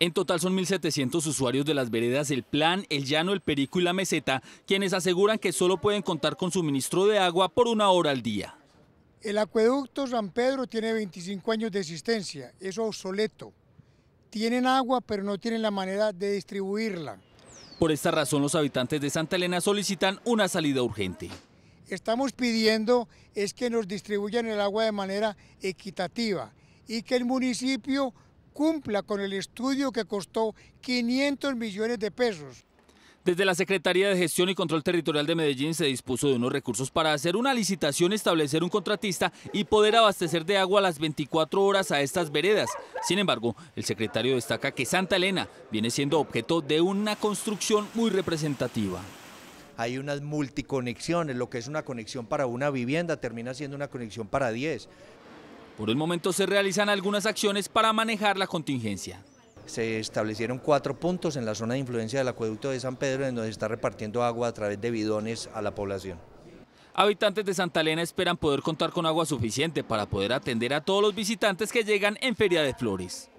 En total son 1.700 usuarios de las veredas El Plan, El Llano, El Perico y La Meseta, quienes aseguran que solo pueden contar con suministro de agua por una hora al día. El acueducto San Pedro tiene 25 años de existencia, es obsoleto. Tienen agua, pero no tienen la manera de distribuirla. Por esta razón, los habitantes de Santa Elena solicitan una salida urgente. Estamos pidiendo es que nos distribuyan el agua de manera equitativa y que el municipio cumpla con el estudio que costó 500 millones de pesos. Desde la Secretaría de Gestión y Control Territorial de Medellín se dispuso de unos recursos para hacer una licitación, establecer un contratista y poder abastecer de agua las 24 horas a estas veredas. Sin embargo, el secretario destaca que Santa Elena viene siendo objeto de una construcción muy representativa hay unas multiconexiones, lo que es una conexión para una vivienda termina siendo una conexión para 10. Por el momento se realizan algunas acciones para manejar la contingencia. Se establecieron cuatro puntos en la zona de influencia del acueducto de San Pedro, en donde se está repartiendo agua a través de bidones a la población. Habitantes de Santa Elena esperan poder contar con agua suficiente para poder atender a todos los visitantes que llegan en Feria de Flores.